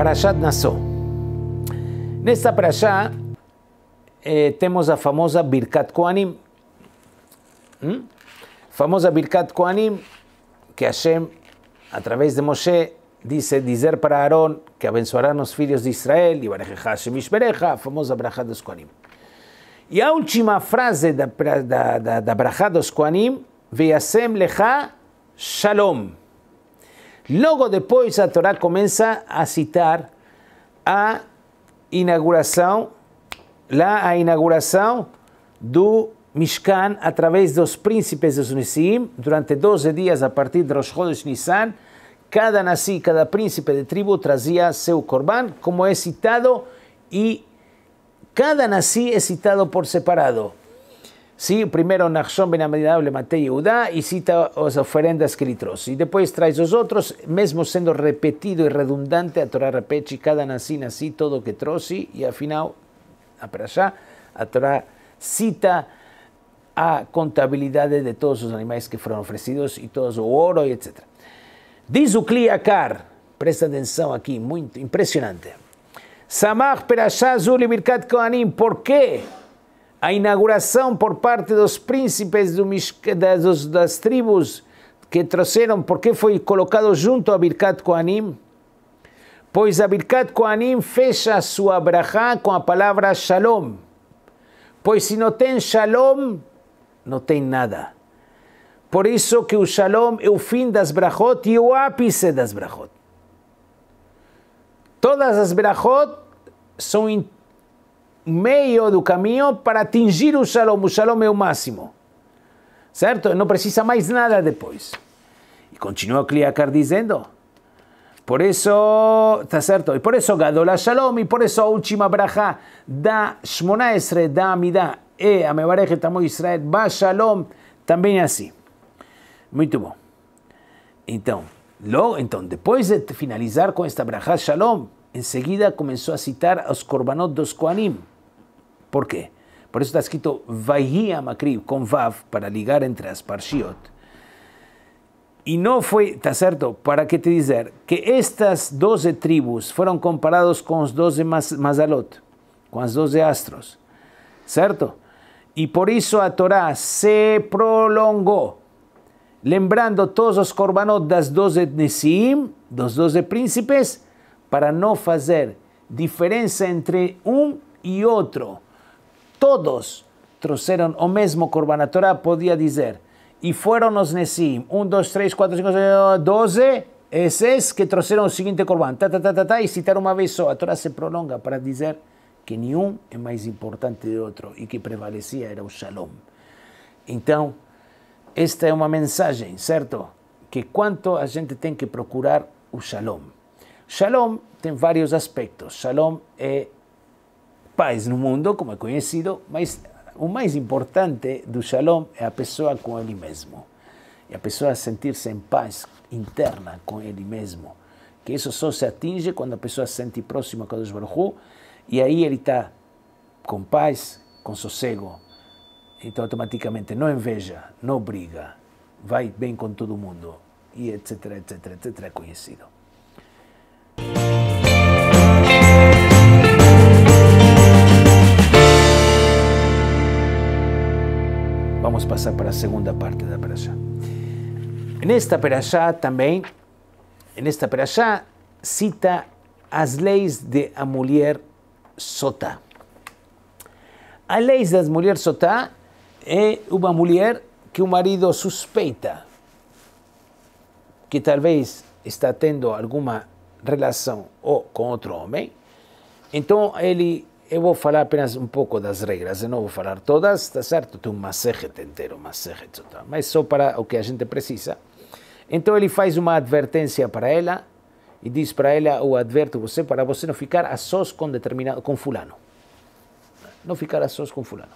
Parashat Nassau. Nesta Parashá eh, temos a famosa Birkat Koanim. Hum? Famosa Birkat Koanim que Hashem, através de Moshe, disse dizer para Aarón que abençoará os filhos de Israel, e Hashem Ishberecha, a famosa Brajá dos Koanim. E a última frase da, da, da, da Brajá dos Koanim, Veyasem Lecha Shalom. Luego después, a Torá comienza a citar a del Mishkan a través de Mishkan príncipes de Zunisim durante 12 días, a partir de los Chodesh Nisan, cada nací, cada príncipe de tribu, trazia su corbán, como es citado, y e cada nací es citado por separado. Sim, primeiro Nachshon ben Aminadab Matei Yehudá e cita as oferendas que ele trouxe. E depois traz os outros, mesmo sendo repetido e redundante, a Torá repete cada nasci, assim todo que trouxe, e afinal, a já, a Torá cita a contabilidade de todos os animais que foram oferecidos e todos o ouro, etc. Diz o Kliakar, presta atenção aqui, muito impressionante. Samach Perashá Zuli Birkat Kohanim, por quê? a inauguração por parte dos príncipes do, das, das tribos que trouxeram, porque foi colocado junto a Birkat Koanim, pois a Birkat Koanim fecha sua brahá com a palavra Shalom, pois se não tem Shalom, não tem nada. Por isso que o Shalom é o fim das brachot e é o ápice das brachot. Todas as brachot são meio do caminho para atingir o shalom. O shalom é o máximo. Certo? Não precisa mais nada depois. E continua Kliakar dizendo. Por isso, está certo? E por isso Gadola Shalom, e por isso a última braja da Shmona Esre, da amida e a Mevarech Tamo Israel, Ba Shalom, também é assim. Muito bom. Então, logo, então, depois de finalizar com esta braja Shalom, em seguida começou a citar os Korbanot dos Koanim, ¿Por qué? Por eso está escrito Vayhi con Vav para ligar entre las Y no fue, está cierto, para qué te dice? que estas doce tribus fueron comparados con los doce Mazalot, con los doce astros, ¿cierto? Y por eso a Torah se prolongó, lembrando todos los corbanot las doce Nesim, dos doce príncipes, para no hacer diferencia entre un y otro todos trouxeram o mesmo Corban. A Torá podia dizer, e foram os Nessim, um, dois, três, quatro, cinco, seis, doze, esses que trouxeram o seguinte Corban, ta ta ta ta ta e citaram uma vez só. A Torá se prolonga para dizer que nenhum é mais importante do outro e que prevalecia era o Shalom. Então, esta é uma mensagem, certo? Que quanto a gente tem que procurar o Shalom. Shalom tem vários aspectos. Shalom é paz no mundo, como é conhecido, mas o mais importante do shalom é a pessoa com ele mesmo. E a pessoa sentir-se em paz interna com ele mesmo. Que isso só se atinge quando a pessoa se sente próxima a Kadosh Baruch e aí ele está com paz, com sossego. Então, automaticamente, não inveja, não briga, vai bem com todo mundo, e etc, etc, etc, é conhecido. vamos passar para a segunda parte da Perashá. Nesta Perashá também, nesta Perashá, cita as leis de a mulher sotá. As leis das mulheres sotá é uma mulher que o marido suspeita que talvez está tendo alguma relação ou com outro homem, então ele eu vou falar apenas um pouco das regras, eu não vou falar todas, tá certo? Tem um maseret inteiro, total, mas só para o que a gente precisa. Então ele faz uma advertência para ela e diz para ela, eu adverto você para você não ficar a sós com determinado, com fulano. Não ficar a sós com fulano.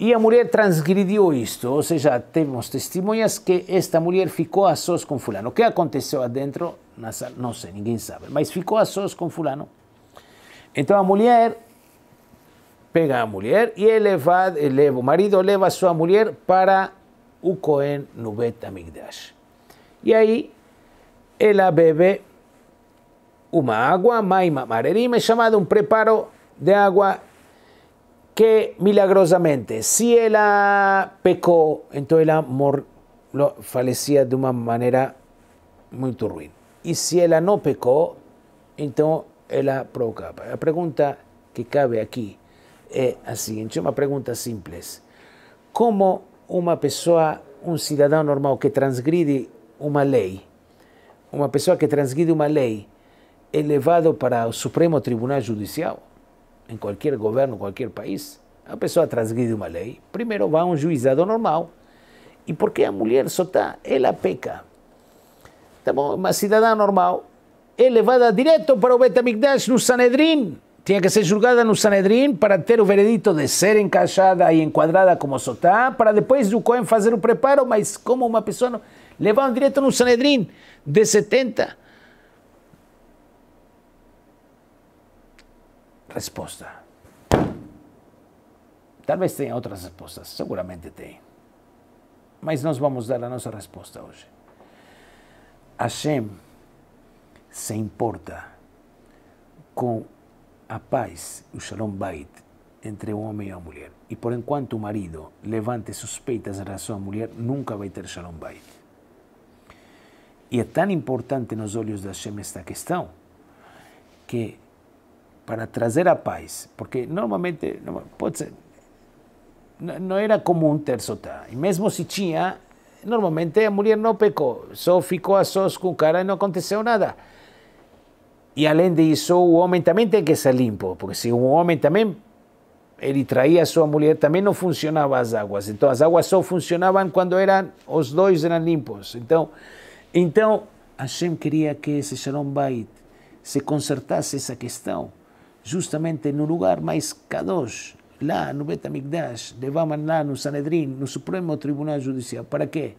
E a mulher transgrediu isto, ou seja, temos testemunhas que esta mulher ficou a sós com fulano. O que aconteceu adentro, não sei, ninguém sabe, mas ficou a sós com fulano. Entonces la mujer... pega a la mujer... Y el marido leva su mujer para uco Cohen nubeta Amigdash. Y ahí, ella bebe Una agua... maima marerim, me llamado un preparo de agua... que milagrosamente, Si ella... Pecó... Entonces el mor fallecía de una manera... Muy ruin. Y si ella no pecó... Entonces... ela é provocava. A pergunta que cabe aqui é a seguinte, é uma pergunta simples. Como uma pessoa, um cidadão normal que transgride uma lei, uma pessoa que transgride uma lei, é levado para o Supremo Tribunal Judicial, em qualquer governo, qualquer país, a pessoa transgride uma lei, primeiro vai a um juizado normal. E porque a mulher só está, ela peca. Tá bom? Uma cidadã normal, é levada direto para o Betamigdash no Sanedrim. Tinha que ser julgada no Sanedrim para ter o veredito de ser encaixada e enquadrada como sotá, para depois do Cohen fazer o preparo, mas como uma pessoa não... direto no Sanedrim de 70. Resposta. Talvez tenha outras respostas, seguramente tem. Mas nós vamos dar a nossa resposta hoje. Hashem se importa com a paz, o shalom bait, entre o homem e a mulher. E por enquanto o marido levante suspeitas em relação à mulher, nunca vai ter shalom bait. E é tão importante nos olhos da Shem esta questão, que para trazer a paz, porque normalmente, pode ser, não era comum ter sotá, e mesmo se tinha, normalmente a mulher não pecou, só ficou a sós com o cara e não aconteceu nada. E além disso, o homem também tem que ser limpo, porque se o homem também ele traía a sua mulher, também não funcionavam as águas. Então as águas só funcionavam quando eram os dois eram limpos. Então, então Hashem queria que esse Shalom Bait se consertasse essa questão, justamente no lugar mais kadosh, lá no Betamigdash, levavam lá no Sanedrin, no Supremo Tribunal Judicial. Para quê?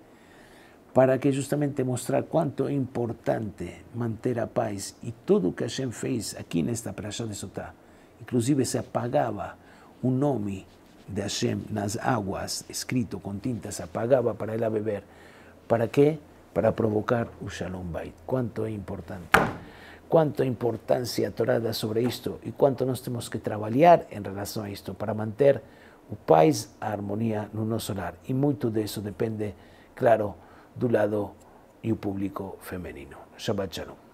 para que justamente mostrar cuánto importante mantener a paz y todo lo que Hashem fez aquí en esta operación de Sotá. Inclusive se apagaba un nomi de Hashem las aguas, escrito con tinta, se apagaba para él a beber. ¿Para qué? Para provocar un shalom bait. Cuánto es importante. cuánta importancia torada sobre esto y cuánto nos tenemos que trabajar en relación a esto para mantener un paz, a armonía en nuestro solar. Y mucho de eso depende, claro, del lado y un público femenino. Shabbat Shalom.